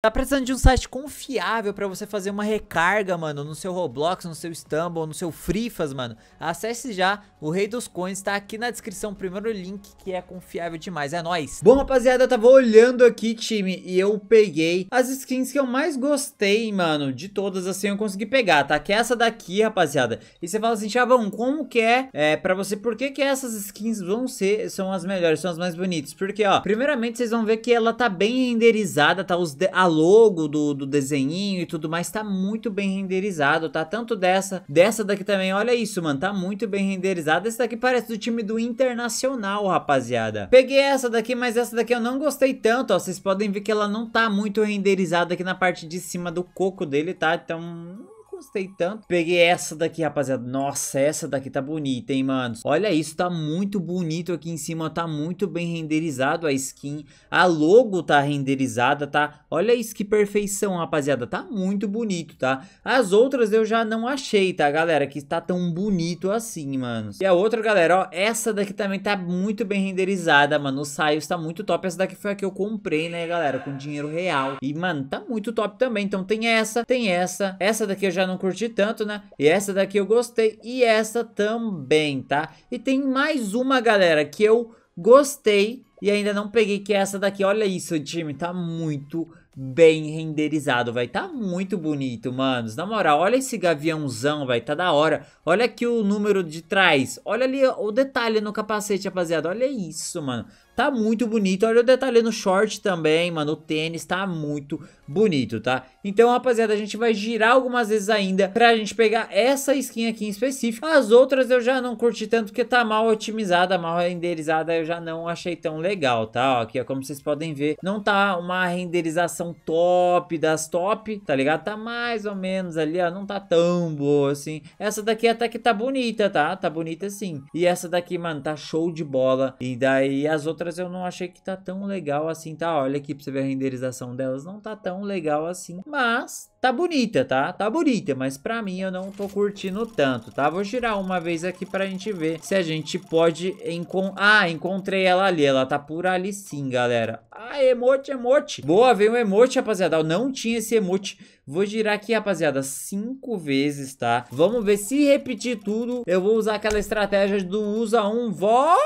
Tá precisando de um site confiável para você fazer uma recarga, mano, no seu Roblox, no seu Stumble, no seu Frifas, mano. Acesse já, o Rei dos Coins tá aqui na descrição, primeiro link que é confiável demais, é nóis. Bom, rapaziada, eu tava olhando aqui, time, e eu peguei as skins que eu mais gostei, mano, de todas, assim, eu consegui pegar, tá? Que é essa daqui, rapaziada. E você fala assim, Chavão, como que é, é pra você, por que que essas skins vão ser, são as melhores, são as mais bonitas? Porque, ó, primeiramente vocês vão ver que ela tá bem renderizada, tá? Os... A logo do, do desenho e tudo mais tá muito bem renderizado, tá? Tanto dessa, dessa daqui também, olha isso, mano, tá muito bem renderizado. Esse daqui parece do time do Internacional, rapaziada. Peguei essa daqui, mas essa daqui eu não gostei tanto, ó. Vocês podem ver que ela não tá muito renderizada aqui na parte de cima do coco dele, tá? Então gostei tanto. Peguei essa daqui, rapaziada. Nossa, essa daqui tá bonita, hein, mano. Olha isso, tá muito bonito aqui em cima. Tá muito bem renderizado a skin. A logo tá renderizada, tá? Olha isso, que perfeição, rapaziada. Tá muito bonito, tá? As outras eu já não achei, tá, galera? Que tá tão bonito assim, mano. E a outra, galera, ó. Essa daqui também tá muito bem renderizada, mano. O Saios tá muito top. Essa daqui foi a que eu comprei, né, galera? Com dinheiro real. E, mano, tá muito top também. Então tem essa, tem essa. Essa daqui eu já não curti tanto, né? E essa daqui eu gostei e essa também, tá? E tem mais uma, galera, que eu gostei e ainda não peguei, que é essa daqui. Olha isso, time, tá muito bem renderizado, vai tá muito bonito, manos. Na moral, olha esse gaviãozão, vai tá da hora. Olha aqui o número de trás. Olha ali o detalhe no capacete, rapaziada. Olha isso, mano. Tá muito bonito. Olha o detalhe no short também, mano. O tênis tá muito bonito, tá? Então, rapaziada, a gente vai girar algumas vezes ainda pra gente pegar essa skin aqui em específico. As outras eu já não curti tanto porque tá mal otimizada, mal renderizada. Eu já não achei tão legal, tá? Ó, aqui, ó, como vocês podem ver, não tá uma renderização top das top, tá ligado? Tá mais ou menos ali, ó. Não tá tão boa assim. Essa daqui até que tá bonita, tá? Tá bonita sim. E essa daqui, mano, tá show de bola. E daí as outras outras eu não achei que tá tão legal assim, tá? Olha aqui pra você ver a renderização delas, não tá tão legal assim, mas tá bonita, tá? Tá bonita, mas pra mim eu não tô curtindo tanto, tá? Vou girar uma vez aqui pra gente ver se a gente pode encontrar... Ah, encontrei ela ali, ela tá por ali sim, galera. Ah, emote, emote. Boa, veio um emote, rapaziada. Eu não tinha esse emote. Vou girar aqui, rapaziada, cinco vezes, tá? Vamos ver se repetir tudo, eu vou usar aquela estratégia do usa um... Vó!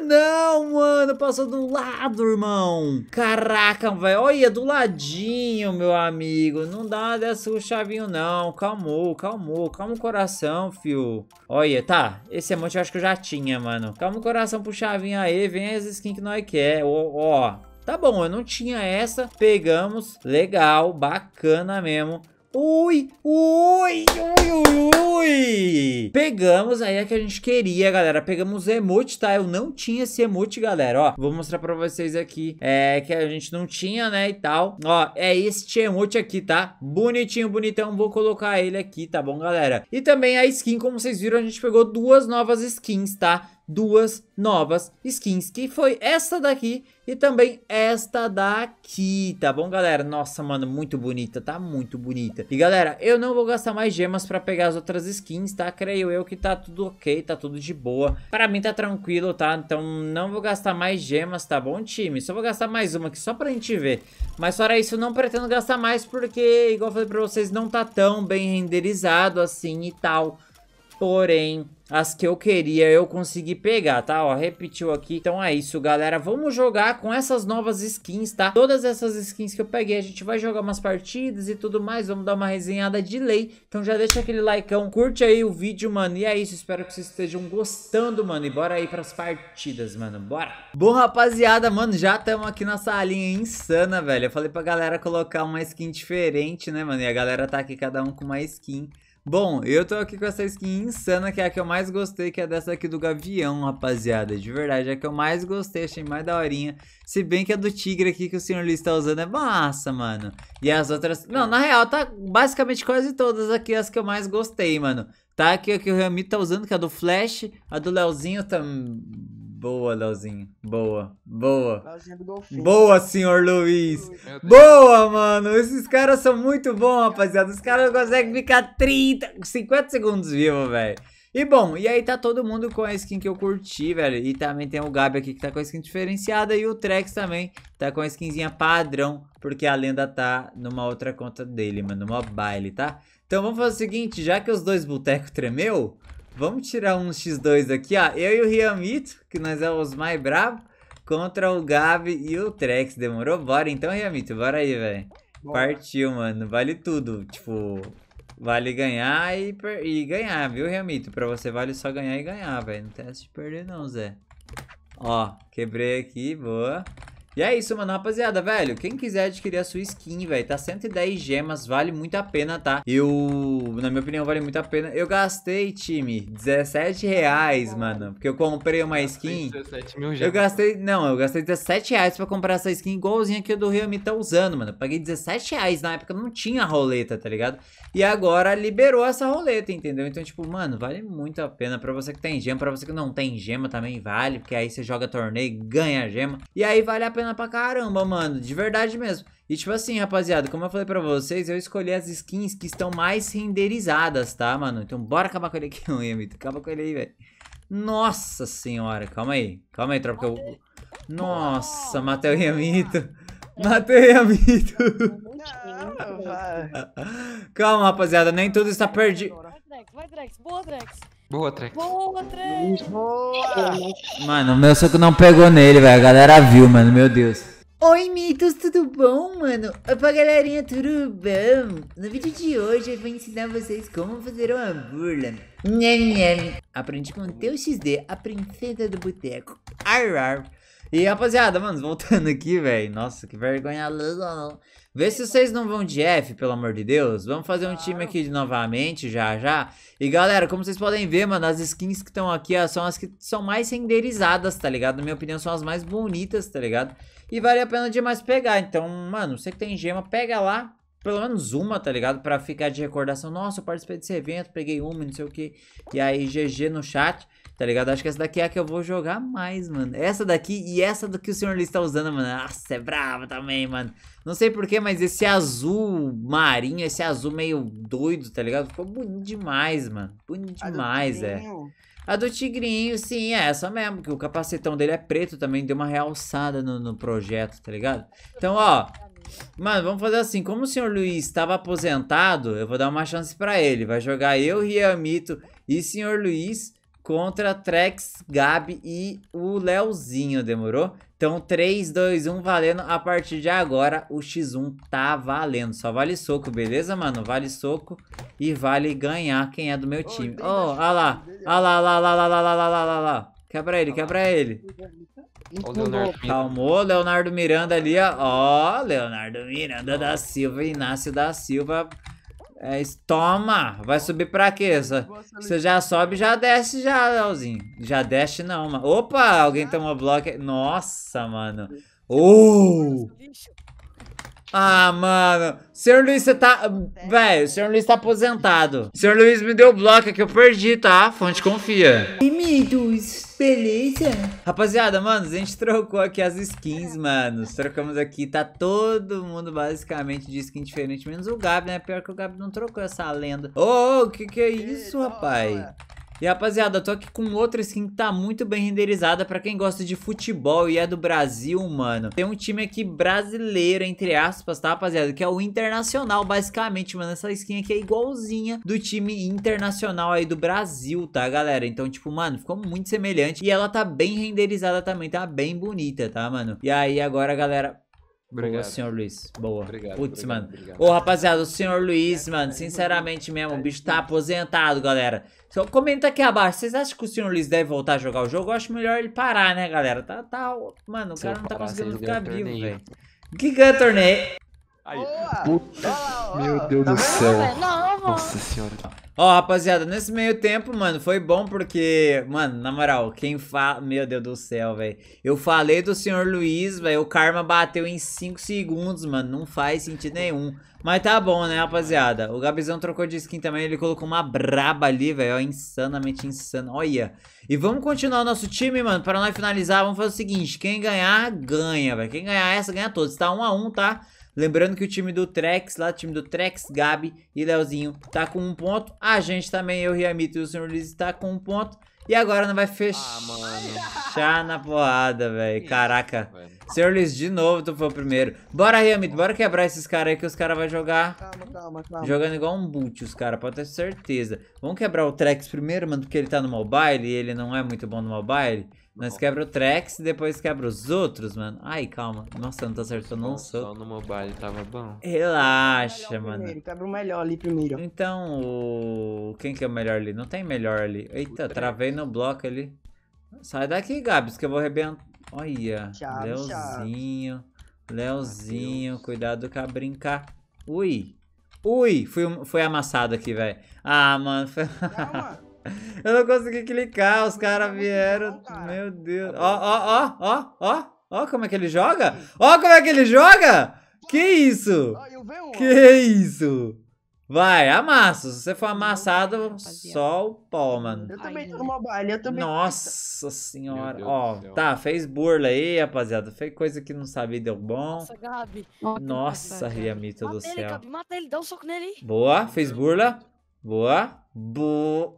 não, mano. Passou do lado, irmão. Caraca, velho. Olha, do ladinho, meu amigo. Não dá dessa o chavinho, não. Calmou, calmou. Calma o coração, fio. Olha, tá. Esse emote eu acho que eu já tinha, mano. Calma o coração pro chavinho aí. Vem as skins que nós quer. Ó, ó. Tá bom, eu não tinha essa. Pegamos. Legal, bacana mesmo. Ui, ui, ui, ui, ui. Pegamos aí a que a gente queria, galera. Pegamos o emote, tá? Eu não tinha esse emote, galera, ó. Vou mostrar pra vocês aqui, é, que a gente não tinha, né, e tal. Ó, é este emote aqui, tá? Bonitinho, bonitão. Vou colocar ele aqui, tá bom, galera? E também a skin, como vocês viram, a gente pegou duas novas skins, tá? duas novas skins, que foi essa daqui e também esta daqui, tá bom, galera? Nossa, mano, muito bonita, tá muito bonita. E, galera, eu não vou gastar mais gemas pra pegar as outras skins, tá? Creio eu que tá tudo ok, tá tudo de boa. Pra mim tá tranquilo, tá? Então não vou gastar mais gemas, tá bom, time? Só vou gastar mais uma aqui, só pra gente ver. Mas fora isso, não pretendo gastar mais porque, igual eu falei pra vocês, não tá tão bem renderizado assim e tal. Porém, as que eu queria eu consegui pegar, tá? Ó, repetiu aqui. Então é isso, galera. Vamos jogar com essas novas skins, tá? Todas essas skins que eu peguei, a gente vai jogar umas partidas e tudo mais. Vamos dar uma resenhada de lei. Então já deixa aquele likeão, curte aí o vídeo, mano. E é isso, espero que vocês estejam gostando, mano. E bora aí pras partidas, mano. Bora! Bom, rapaziada, mano, já estamos aqui na salinha insana, velho. Eu falei pra galera colocar uma skin diferente, né, mano? E a galera tá aqui cada um com uma skin. Bom, eu tô aqui com essa skin insana, que é a que eu mais gostei, que é dessa aqui do Gavião, rapaziada. De verdade, é a que eu mais gostei, achei mais daorinha. Se bem que a do Tigre aqui que o senhor Luiz tá usando é massa, mano. E as outras... Não, na real, tá basicamente quase todas aqui as que eu mais gostei, mano. Tá aqui a que o Reami tá usando, que é a do Flash, a do Leozinho também... Boa, Leozinho. Boa, boa. Boa, senhor Luiz. Boa, mano. Esses caras são muito bons, rapaziada. Os caras conseguem ficar 30, 50 segundos vivo, velho. E bom, e aí tá todo mundo com a skin que eu curti, velho. E também tem o Gabi aqui que tá com a skin diferenciada. E o Trex também tá com a skinzinha padrão. Porque a lenda tá numa outra conta dele, mano. Numa baile, tá? Então vamos fazer o seguinte. Já que os dois botecos tremeu... Vamos tirar um X2 aqui, ó. Eu e o Riamito, que nós é os mais bravos, contra o Gabi e o Trex. Demorou? Bora então, Riamito. Bora aí, velho. Partiu, mano. Vale tudo. Tipo, vale ganhar e, e ganhar, viu, Riamito? Pra você vale só ganhar e ganhar, velho. Não tem essa de perder não, Zé. Ó, quebrei aqui. Boa. E é isso, mano, rapaziada, velho. Quem quiser adquirir a sua skin, velho, tá 110 gemas, vale muito a pena, tá? Eu, na minha opinião, vale muito a pena. Eu gastei, time, 17 reais, mano, porque eu comprei uma skin. 17 mil gemas. Eu gastei, não, eu gastei 17 reais pra comprar essa skin igualzinha que o do Realme tá usando, mano. paguei 17 reais na época, não tinha roleta, tá ligado? E agora liberou essa roleta, entendeu? Então, tipo, mano, vale muito a pena pra você que tem gema, pra você que não tem gema também vale, porque aí você joga torneio, ganha gema, e aí vale a pena pena pra caramba, mano. De verdade mesmo. E tipo assim, rapaziada, como eu falei pra vocês, eu escolhi as skins que estão mais renderizadas, tá, mano? Então bora acabar com ele aqui, não, Yamito. Acaba com ele aí, velho. Nossa senhora, calma aí. Calma aí, tropa, que eu... Nossa, matei o Yamito. Matei o Yamito. calma, rapaziada, nem tudo está perdido. Vai, Drex, vai, Drex. Boa, Drex. Boa, Trex. Boa, Trex. Boa. Mano, meu soco não pegou nele, velho. A galera viu, mano. Meu Deus. Oi, mitos, tudo bom, mano? Opa, galerinha, tudo bom? No vídeo de hoje eu vou ensinar vocês como fazer uma burla. Nham, nham. Aprendi com o teu XD, a princesa do boteco. Ar, ar. E, rapaziada, mano, voltando aqui, velho. Nossa, que vergonha. Vê se vocês não vão de F, pelo amor de Deus. Vamos fazer um time aqui novamente, já, já. E galera, como vocês podem ver, mano, as skins que estão aqui ó, são as que são mais renderizadas, tá ligado? Na minha opinião, são as mais bonitas, tá ligado? E vale a pena demais pegar. Então, mano, você que tem gema, pega lá, pelo menos uma, tá ligado? Pra ficar de recordação. Nossa, eu participei desse evento, peguei uma, não sei o que. E aí, GG no chat. Tá ligado? Acho que essa daqui é a que eu vou jogar mais, mano. Essa daqui e essa do que o senhor Lee está usando, mano. Nossa, é brava também, mano. Não sei porquê, mas esse azul marinho, esse azul meio doido, tá ligado? Ficou bonito demais, mano. Bonito demais, é. A do Tigrinho, sim, é essa mesmo. Que o capacetão dele é preto também, deu uma realçada no, no projeto, tá ligado? Então, ó, Mano, vamos fazer assim. Como o senhor Luiz estava aposentado, eu vou dar uma chance para ele. Vai jogar eu, Riamito e senhor Luiz contra Trex, Gabi e o Leozinho, demorou? Então 3, 2, 1 valendo. A partir de agora o X1 tá valendo. Só vale soco, beleza, mano? Vale soco e vale ganhar quem é do meu time. Ô, oh, olha lá, olha lá, olha lá, olha lá, olha lá, olha lá, lá. Quebra ele, quebra ele. Calmou, Leonardo Miranda ali, ó. Ó, Leonardo Miranda da Silva, Inácio da Silva é, toma! Vai subir pra quê? Você, você já sobe, já desce, já, Leozinho. Já desce, não, mano. Opa! Alguém tomou bloco. Nossa, mano. Oh! Ah, mano. Senhor Luiz, você tá. É. Velho, senhor Luiz tá aposentado. Senhor Luiz me deu o bloco que eu perdi, tá? Fonte confia. Amigos, beleza? Rapaziada, mano, a gente trocou aqui as skins, mano. Trocamos aqui, tá todo mundo basicamente de skin diferente, menos o Gabi, né? Pior que o Gabi não trocou essa lenda. Ô, oh, o que que é isso, rapaz? E rapaziada, tô aqui com outra skin que tá muito bem renderizada pra quem gosta de futebol e é do Brasil, mano. Tem um time aqui brasileiro, entre aspas, tá rapaziada? Que é o Internacional, basicamente, mano. Essa skin aqui é igualzinha do time Internacional aí do Brasil, tá galera? Então, tipo, mano, ficou muito semelhante. E ela tá bem renderizada também, tá bem bonita, tá mano? E aí agora, galera Obrigado. Boa, senhor Luiz. Boa. Putz, mano. Obrigado. Ô, rapaziada, o senhor Luiz, mano, sinceramente mesmo, o bicho tá aposentado, galera. Só comenta aqui abaixo. Vocês acham que o senhor Luiz deve voltar a jogar o jogo? Eu acho melhor ele parar, né, galera? Tá, tá. Mano, o cara não tá conseguindo ficar vivo, velho. Que torneio. Aí. Puta. Meu Deus tá do céu. Não, nossa senhora. Ó, oh, rapaziada, nesse meio tempo, mano, foi bom porque, mano, na moral, quem fala. Meu Deus do céu, velho. Eu falei do senhor Luiz, velho. O karma bateu em 5 segundos, mano. Não faz sentido nenhum. Mas tá bom, né, rapaziada? O Gabizão trocou de skin também. Ele colocou uma braba ali, velho. Insanamente insano. Olha. E vamos continuar o nosso time, mano. Para nós finalizar, vamos fazer o seguinte: quem ganhar, ganha, velho. Quem ganhar essa, ganha todos. Tá 1 um a 1 um, tá? Lembrando que o time do Trex, lá, o time do Trex, Gabi e Leozinho, tá com um ponto. A gente também, eu, Riamito e o Sr. Liz, tá com um ponto. E agora não vai fechar ah, na porrada, velho. Caraca. Sirlis de novo, tu foi o primeiro. Bora, Riamito, bora quebrar esses caras aí que os caras vão jogar. Calma, calma, calma. Jogando igual um boot, os caras, pode ter certeza. Vamos quebrar o Trex primeiro, mano, porque ele tá no mobile e ele não é muito bom no mobile. Não. Nós quebra o Trex e depois quebra os outros, mano. Ai, calma. Nossa, não tá certo, não, sou. Só no mobile tava bom. Relaxa, o mano. Primeiro, quebra o melhor ali primeiro. Então, o... quem que é o melhor ali? Não tem melhor ali. Eita, travei no bloco ali. Sai daqui, Gabs, que eu vou arrebentar. Olha, Leozinho. Leozinho, cuidado com a brincar. Ui. Ui, fui, fui amassado aqui, velho. Ah, mano. Foi... Eu não consegui clicar, os caras vieram. cara. Meu Deus. Tá ó, ó, ó, ó, ó. Ó como é que ele joga. Ó como é que ele joga. Que isso? Que isso? Vai, amassa. Se você for uhum. amassado, só o pó, mano. Eu também tô no baile, eu também. Nossa senhora. Ó, tá, fez burla aí, rapaziada. Fez coisa que não sabia e deu bom. Nossa, Gabi. Nossa, Riamita do céu. Mata ele, Gabi, mata ele, dá um soco nele aí. Boa, fez burla. Boa. Boa.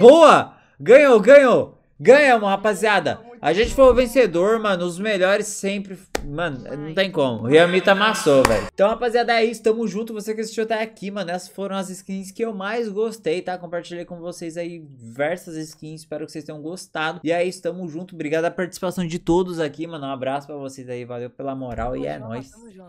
Boa! Ganhou, ganhou! Ganhamos, rapaziada! A gente foi o vencedor, mano. Os melhores sempre. Mano, não tem como. O Yamita tá amassou, velho. Então, rapaziada, é isso. Tamo junto. Você que assistiu até aqui, mano. Essas foram as skins que eu mais gostei, tá? Compartilhei com vocês aí diversas skins. Espero que vocês tenham gostado. E é isso. Tamo junto. Obrigado a participação de todos aqui, mano. Um abraço pra vocês aí. Valeu pela moral tamo e é nóis.